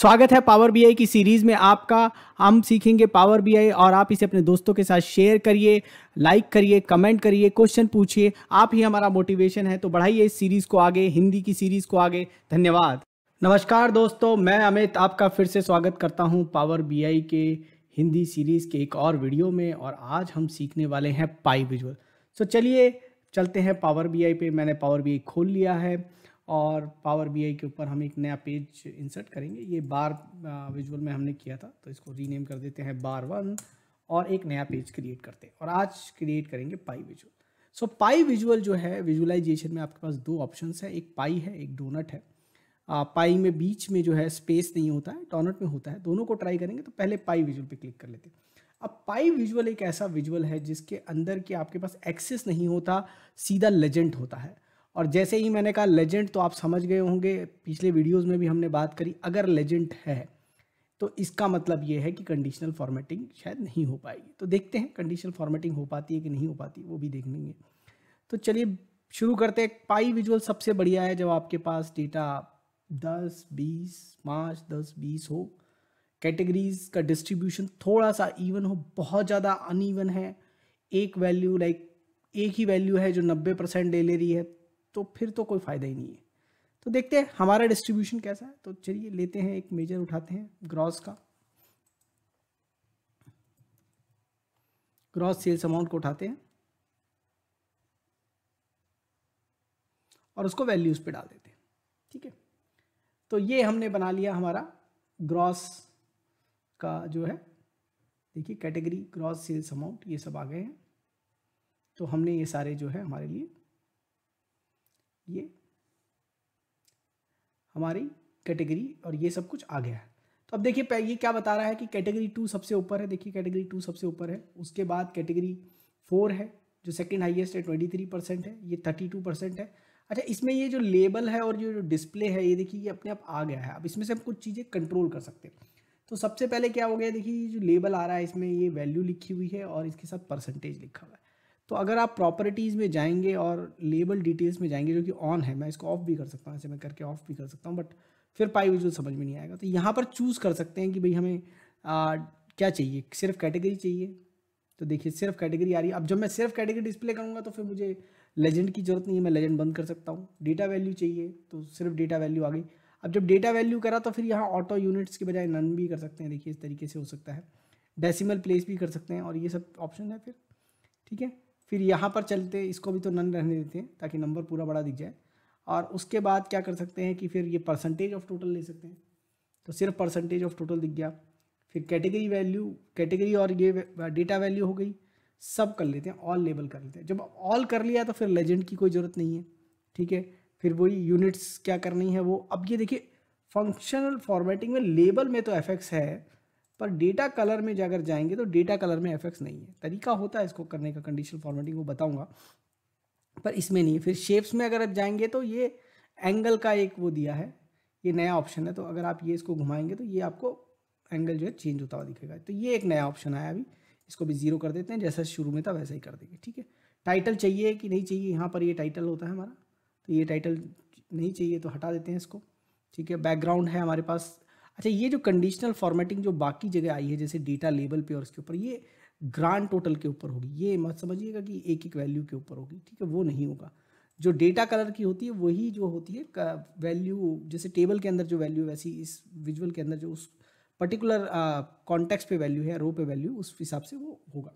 स्वागत है power B की सीरीज में आपका हम सीखेंगे पावर बी और आप इसे अपने दोस्तों के साथ शेयर करिए लाइक करिए कमेंट करिए क्वेश्चन पूछिए आप ही हमारा मोटिवेशन है तो बढ़ाइए इस सीरीज को आगे हिंदी की सीरीज को आगे धन्यवाद नमस्कार दोस्तों मैं अमित आपका फिर से स्वागत करता हूँ पावर बी के हिंदी सीरीज के एक और वीडियो में और आज हम सीखने वाले हैं पाई विजुअल सो चलिए चलते हैं पावर बी पे मैंने पावर बी खोल लिया है और पावर बी के ऊपर हम एक नया पेज इंसर्ट करेंगे ये बार विजुअल में हमने किया था तो इसको रीनेम कर देते हैं बार वन और एक नया पेज क्रिएट करते हैं और आज क्रिएट करेंगे पाई विजुअल सो पाई विजुअल जो है विजुअलाइजेशन में आपके पास दो ऑप्शन है एक पाई है एक डोनट है आ, पाई में बीच में जो है स्पेस नहीं होता है डोनट में होता है दोनों को ट्राई करेंगे तो पहले पाई विजुअल पर क्लिक कर लेते हैं अब पाई विजुअल एक ऐसा विजुअल है जिसके अंदर के आपके पास एक्सेस नहीं होता सीधा लेजेंट होता है और जैसे ही मैंने कहा लेजेंड तो आप समझ गए होंगे पिछले वीडियोस में भी हमने बात करी अगर लेजेंड है तो इसका मतलब ये है कि कंडीशनल फॉर्मेटिंग शायद नहीं हो पाएगी तो देखते हैं कंडीशनल फॉर्मेटिंग हो पाती है कि नहीं हो पाती वो भी देखेंगे तो चलिए शुरू करते हैं पाई विजुअल सबसे बढ़िया है जब आपके पास डेटा दस बीस पाँच दस बीस हो कैटेगरीज का डिस्ट्रीब्यूशन थोड़ा सा इवन हो बहुत ज़्यादा अन है एक वैल्यू लाइक एक ही वैल्यू है जो नब्बे परसेंट ले ले रही है तो फिर तो कोई फ़ायदा ही नहीं है तो देखते हैं हमारा डिस्ट्रीब्यूशन कैसा है तो चलिए लेते हैं एक मेजर उठाते हैं ग्रॉस का ग्रॉस सेल्स अमाउंट को उठाते हैं और उसको वैल्यूज़ पे डाल देते हैं ठीक है तो ये हमने बना लिया हमारा ग्रॉस का जो है देखिए कैटेगरी ग्रॉस सेल्स अमाउंट ये सब आ गए हैं तो हमने ये सारे जो है हमारे लिए ये हमारी कैटेगरी और ये सब कुछ आ गया है तो अब देखिए ये क्या बता रहा है कि कैटेगरी टू सबसे ऊपर है देखिए कैटेगरी टू सबसे ऊपर है उसके बाद कैटेगरी फोर है जो सेकंड हाईएस्ट है ट्वेंटी थ्री परसेंट है ये थर्टी टू परसेंट है अच्छा इसमें ये जो लेबल है और जो डिस्प्ले है ये देखिए ये अपने आप आ गया है अब इसमें से हम कुछ चीज़ें कंट्रोल कर सकते हैं तो सबसे पहले क्या हो गया देखिए ये जो लेबल आ रहा है इसमें ये वैल्यू लिखी हुई है और इसके साथ परसेंटेज लिखा हुआ है तो अगर आप प्रॉपर्टीज़ में जाएंगे और लेबल डिटेल्स में जाएंगे जो कि ऑन है मैं इसको ऑफ भी कर सकता हूँ ऐसे मैं करके ऑफ भी कर सकता हूँ बट फिर पाई विजुअल समझ में नहीं आएगा तो यहाँ पर चूज़ कर सकते हैं कि भाई हमें आ, क्या चाहिए सिर्फ कैटेगरी चाहिए तो देखिए सिर्फ कैटेगरी आ रही है अब जब मैं सिर्फ कैटेगरी डिस्प्ले करूँगा तो फिर मुझे लेजेंड की ज़रूरत नहीं है मैं लेजेंड बंद कर सकता हूँ डेटा वैल्यू चाहिए तो सिर्फ डेटा वैल्यू आ गई अब जब डेटा वैल्यू करा तो फिर यहाँ ऑटो यूनिट्स के बजाय नन भी कर सकते हैं देखिए इस तरीके से हो सकता है डेसिमल प्लेस भी कर सकते हैं और ये सब ऑप्शन है फिर ठीक है फिर यहाँ पर चलते इसको भी तो नन रहने देते हैं ताकि नंबर पूरा बड़ा दिख जाए और उसके बाद क्या कर सकते हैं कि फिर ये परसेंटेज ऑफ टोटल ले सकते हैं तो सिर्फ परसेंटेज ऑफ टोटल दिख गया फिर कैटेगरी वैल्यू कैटेगरी और ये डेटा वैल्यू हो गई सब कर लेते हैं ऑल लेबल कर लेते हैं जब ऑल कर लिया तो फिर लेजेंड की कोई ज़रूरत नहीं है ठीक है फिर वही यूनिट्स क्या करनी है वो अब ये देखिए फंक्शनल फॉर्मेटिंग में लेबल में तो एफेक्ट्स है पर डेटा कलर में अगर जाएंगे तो डेटा कलर में एफेक्ट्स नहीं है तरीका होता है इसको करने का कंडीशनल फॉर्मेटिंग वो बताऊँगा पर इसमें नहीं फिर शेप्स में अगर आप जाएंगे तो ये एंगल का एक वो दिया है ये नया ऑप्शन है तो अगर आप ये इसको घुमाएंगे तो ये आपको एंगल जो है चेंज होता हुआ दिखेगा तो ये एक नया ऑप्शन आया अभी इसको भी ज़ीरो कर देते हैं जैसा शुरू में था वैसा ही कर देंगे ठीक है टाइटल चाहिए कि नहीं चाहिए यहाँ पर ये टाइटल होता है हमारा तो ये टाइटल नहीं चाहिए तो हटा देते हैं इसको ठीक है बैकग्राउंड है हमारे पास अच्छा ये जो कंडीशनल फॉर्मेटिंग जो बाकी जगह आई है जैसे डेटा लेबल पे और उसके ऊपर ये ग्रांड टोटल के ऊपर होगी ये मत समझिएगा कि एक एक वैल्यू के ऊपर होगी ठीक है वो नहीं होगा जो डेटा कलर की होती है वही जो होती है वैल्यू जैसे टेबल के अंदर जो वैल्यू वैसी इस विजुअल के अंदर जो उस पर्टिकुलर कॉन्टेक्स्ट पे वैल्यू है रो पे वैल्यू उस हिसाब से वो होगा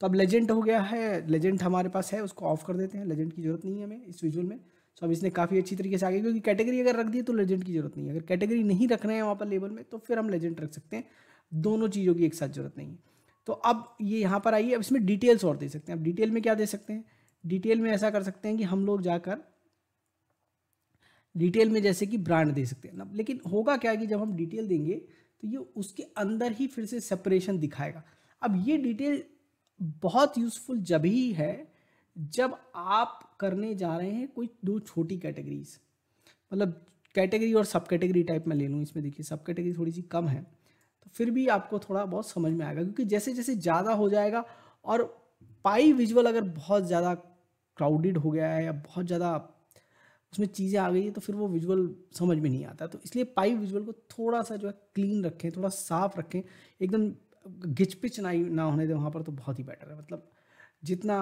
तो अब लेजेंड हो गया है लेजेंड हमारे पास है उसको ऑफ कर देते हैं लेजेंड की जरूरत नहीं है हमें इस विजुअल में सो अब इसने काफ़ी अच्छी तरीके से आगे क्योंकि कैटेगरी अगर रख दी तो लेजेंड की जरूरत नहीं है अगर कैटेगरी नहीं रख रहे हैं वहाँ पर लेबल में तो फिर हम लेजेंड रख सकते हैं दोनों चीज़ों की एक साथ जरूरत नहीं है तो अब ये यहाँ पर आइए अब इसमें डिटेल्स और दे सकते हैं अब डिटेल में क्या दे सकते हैं डिटेल में ऐसा कर सकते हैं कि हम लोग जाकर डिटेल में जैसे कि ब्रांड दे सकते हैं ना लेकिन होगा क्या कि जब हम डिटेल देंगे तो ये उसके अंदर ही फिर से सेपरेशन दिखाएगा अब ये डिटेल बहुत यूज़फुल जब ही है जब आप करने जा रहे हैं कोई दो छोटी कैटेगरीज मतलब कैटेगरी और सब कैटेगरी टाइप में ले लूँ इसमें देखिए सब कैटेगरी थोड़ी सी कम है तो फिर भी आपको थोड़ा बहुत समझ में आएगा क्योंकि जैसे जैसे ज़्यादा हो जाएगा और पाई विजुअल अगर बहुत ज़्यादा क्राउडेड हो गया है या बहुत ज़्यादा उसमें चीज़ें आ गई है तो फिर वो विजुअल समझ में नहीं आता तो इसलिए पाई विजुअल को थोड़ा सा जो है क्लीन रखें थोड़ा साफ रखें एकदम घिचपिच ना ना होने दें वहाँ पर तो बहुत ही बेटर है मतलब जितना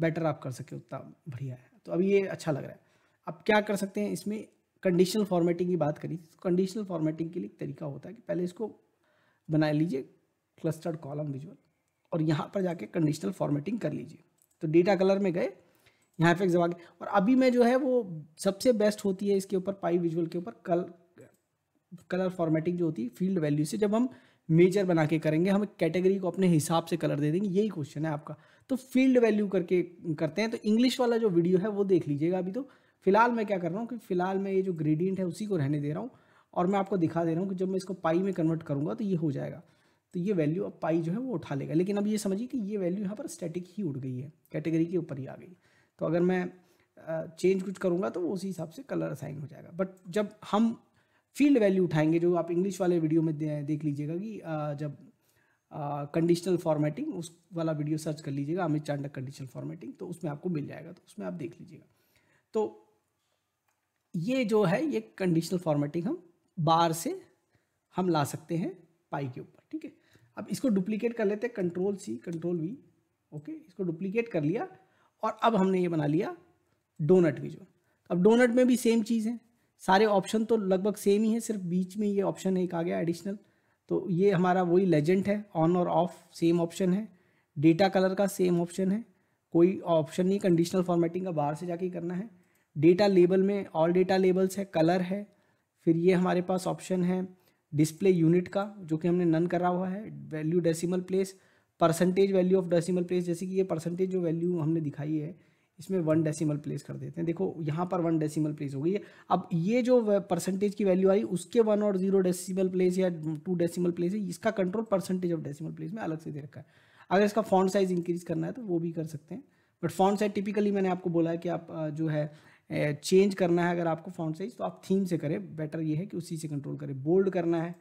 बेटर आप कर सके उतना बढ़िया है तो अभी ये अच्छा लग रहा है अब क्या कर सकते हैं इसमें कंडीशनल फॉर्मेटिंग की बात करी तो कंडीशनल फॉर्मेटिंग के लिए एक तरीका होता है कि पहले इसको बना लीजिए क्लस्टर्ड कॉलम विजुअल और यहाँ पर जाके कंडीशनल फॉर्मेटिंग कर लीजिए तो डेटा कलर में गए यहाँ जवा जमा और अभी मैं जो है वो सबसे बेस्ट होती है इसके ऊपर पाई विजुअल के ऊपर कल कलर फॉर्मेटिंग जो होती है फील्ड वैल्यू से जब हम मेजर बना के करेंगे हम कैटेगरी को अपने हिसाब से कलर दे देंगे यही क्वेश्चन है आपका तो फील्ड वैल्यू करके करते हैं तो इंग्लिश वाला जो वीडियो है वो देख लीजिएगा अभी तो फिलहाल मैं क्या कर रहा हूँ कि फिलहाल मैं ये जो ग्रेडियंट है उसी को रहने दे रहा हूँ और मैं आपको दिखा दे रहा हूँ कि जब मैं इसको पाई में कन्वर्ट करूँगा तो ये हो जाएगा तो ये वैल्यू अब पाई जो है वो उठा लेगा लेकिन अब ये समझिए कि ये वैल्यू यहाँ पर स्टैटिक ही उड़ गई है कैटेगरी के ऊपर ही आ गई तो अगर मैं चेंज कुछ करूँगा तो उसी हिसाब से कलर असाइन हो जाएगा बट जब हम फील्ड वैल्यू उठाएंगे जो आप इंग्लिश वाले वीडियो में देख लीजिएगा कि जब कंडीशनल फॉर्मेटिंग उस वाला वीडियो सर्च कर लीजिएगा अमित चांडक कंडीशनल फॉर्मेटिंग तो उसमें आपको मिल जाएगा तो उसमें आप देख लीजिएगा तो ये जो है ये कंडीशनल फॉर्मेटिंग हम बार से हम ला सकते हैं पाई के ऊपर ठीक है अब इसको डुप्लीकेट कर लेते हैं control C control V okay इसको डुप्लीकेट कर लिया और अब हमने ये बना लिया डोनट जो अब डोनट में भी सेम चीज़ है सारे ऑप्शन तो लगभग सेम ही है सिर्फ बीच में ये ऑप्शन एक आ गया एडिशनल तो ये हमारा वही लेजेंड है ऑन और ऑफ सेम ऑप्शन है डेटा कलर का सेम ऑप्शन है कोई ऑप्शन नहीं कंडीशनल फॉर्मेटिंग का बाहर से जाके करना है डेटा लेबल में ऑल डेटा लेबल्स है कलर है फिर ये हमारे पास ऑप्शन है डिस्प्ले यूनिट का जो कि हमने नन करा हुआ है value decimal place percentage value of decimal place जैसे कि ये परसेंटेज जो वैल्यू हमने दिखाई है इसमें वन डेसिमल प्लेस कर देते हैं देखो यहाँ पर वन डेसिमल प्लेस हो गई है अब ये जो परसेंटेज की वैल्यू आई उसके वन और जीरो डेसिमल प्लेस या टू डेसिमल प्लेस है इसका control percentage of decimal place में अलग से दे रखा है अगर इसका फॉन्ट साइज इंक्रीज करना है तो वो भी कर सकते हैं बट फॉन्ट साइज टिपिकली मैंने आपको बोला है कि आप जो है चेंज करना है अगर आपको फॉन्ट साइज तो आप थीम से करें बेटर ये है कि उसी से कंट्रोल करें बोल्ड करना है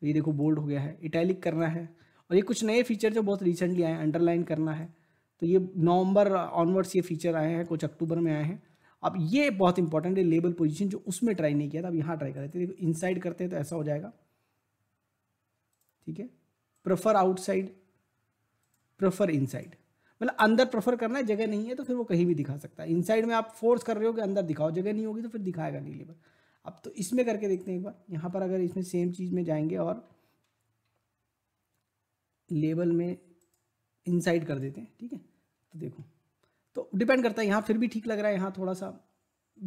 तो ये देखो बोल्ड हो गया है इटैलिक करना है और ये कुछ नए फीचर जो बहुत रिसेंटली आए अंडरलाइन करना है तो ये नवंबर ऑनवर्ड्स ये फीचर आए हैं कुछ अक्टूबर में आए हैं अब ये बहुत इंपॉर्टेंट है लेबल पोजीशन जो उसमें ट्राई नहीं किया था अब यहाँ ट्राई कर रहे थे देखो इनसाइड करते हैं तो ऐसा हो जाएगा ठीक है प्रेफर आउटसाइड प्रेफर इनसाइड मतलब अंदर प्रेफर करना है जगह नहीं है तो फिर वो कहीं भी दिखा सकता है इनसाइड में आप फोर्स कर रहे हो कि अंदर दिखाओ जगह नहीं होगी तो फिर दिखाएगा नहीं लेबल अब तो इसमें करके देखते हैं एक बार यहाँ पर अगर इसमें सेम चीज़ में जाएंगे और लेबल में इनसाइड कर देते हैं ठीक है तो देखो तो डिपेंड करता है यहाँ फिर भी ठीक लग रहा है यहाँ थोड़ा सा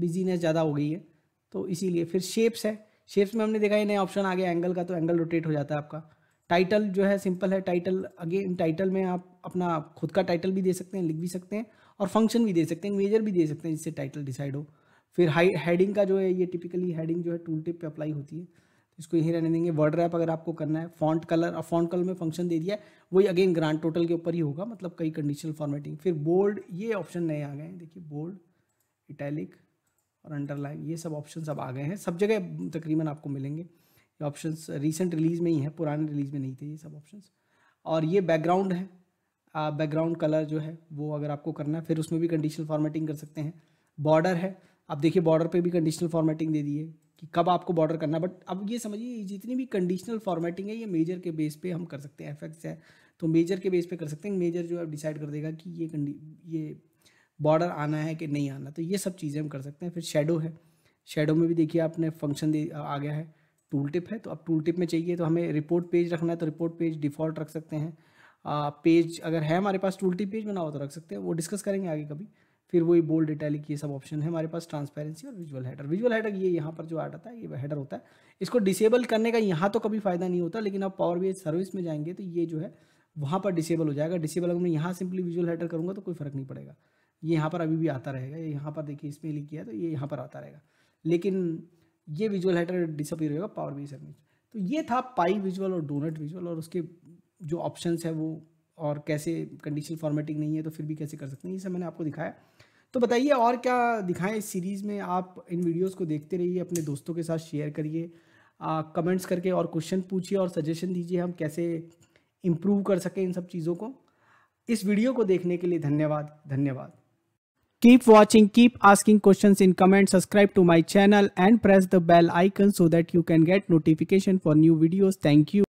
बिजीनेस ज़्यादा हो गई है तो इसीलिए फिर शेप्स है शेप्स में हमने देखा ये नया ऑप्शन आ गया एंगल का तो एंगल रोटेट हो जाता है आपका टाइटल जो है सिंपल है टाइटल अगेन टाइटल में आप अपना खुद का टाइटल भी दे सकते हैं लिख भी सकते हैं और फंक्शन भी दे सकते हैं मेजर भी दे सकते हैं जिससे टाइटल डिसाइड हो फिर हाई हेडिंग का जो है ये टिपिकली हेडिंग जो है टूल टिप पे अप्लाई होती है इसको यहीं रहने देंगे वर्ड रैप अगर आपको करना है फॉन्ट कलर और फॉन्ट कलर में फंक्शन दे दिया वही अगेन ग्रांड टोटल के ऊपर ही होगा मतलब कई कंडीशनल फॉर्मेटिंग फिर बोल्ड ये ऑप्शन नए आ गए हैं देखिए बोल्ड इटैलिक और अंडरलाइन ये सब ऑप्शन अब आ गए हैं सब जगह तकरीबन आपको मिलेंगे ये ऑप्शन रिसेंट रिलीज़ में ही है पुराने रिलीज़ में नहीं थे ये सब ऑप्शन और ये बैकग्राउंड है बैकग्राउंड कलर जो है वो अगर आपको करना है फिर उसमें भी कंडीशनल फॉर्मेटिंग कर सकते हैं बॉर्डर है आप देखिए बॉर्डर पे भी कंडीशनल फॉर्मेटिंग दे दिए कि कब आपको बॉर्डर करना बट अब ये समझिए जितनी भी कंडीशनल फॉर्मेटिंग है ये मेजर के बेस पे हम कर सकते हैं एफेक्ट्स है तो मेजर के बेस पे कर सकते हैं मेजर जो है डिसाइड कर देगा कि ये ये बॉर्डर आना है कि नहीं आना तो ये सब चीज़ें हम कर सकते हैं फिर शेडो है शेडो में भी देखिए आपने फंक्शन दे आ गया है टूल टिप है तो अब टूल टिप में चाहिए तो हमें रिपोर्ट पेज रखना है तो रिपोर्ट पेज डिफ़ॉल्ट रख सकते हैं पेज अगर है हमारे पास टूल टिप पेज बना हो तो रख सकते हैं वो डिस्कस करेंगे आगे कभी फिर वही बोल्ड इटैलिक ये सब ऑप्शन है हमारे पास ट्रांसपेरेंसी और विजुअल हेडर विजुअल हेडर ये यहाँ पर जो आ आता है ये हेडर होता है इसको डिसेबल करने का यहाँ तो कभी फ़ायदा नहीं होता लेकिन आप पावर बी सर्विस में जाएंगे तो ये जो है वहाँ पर डिसेबल हो जाएगा डिसेबल अगर मैं यहाँ सिंपली विजुअल हेडर करूँगा तो कोई फ़र्क नहीं पड़ेगा ये यहाँ पर अभी भी आता रहेगा ये यहाँ पर देखिए इसमें लिख किया तो ये यहाँ पर आता रहेगा लेकिन ये विजुअल हेडर डिसअपियर होगा पावर बी सर्विस तो ये था पाई विजुअल और डोनट विजुअल और उसके जो ऑप्शन है वो और कैसे कंडीशनल फॉर्मेटिंग नहीं है तो फिर भी कैसे कर सकते हैं ये सब मैंने आपको दिखाया तो बताइए और क्या दिखाएं इस सीरीज़ में आप इन वीडियोस को देखते रहिए अपने दोस्तों के साथ शेयर करिए कमेंट्स करके और क्वेश्चन पूछिए और सजेशन दीजिए हम कैसे इम्प्रूव कर सकें इन सब चीज़ों को इस वीडियो को देखने के लिए धन्यवाद धन्यवाद Keep watching, keep asking questions in comments, subscribe to my channel and press the bell icon so that you can get notification for new videos. Thank you.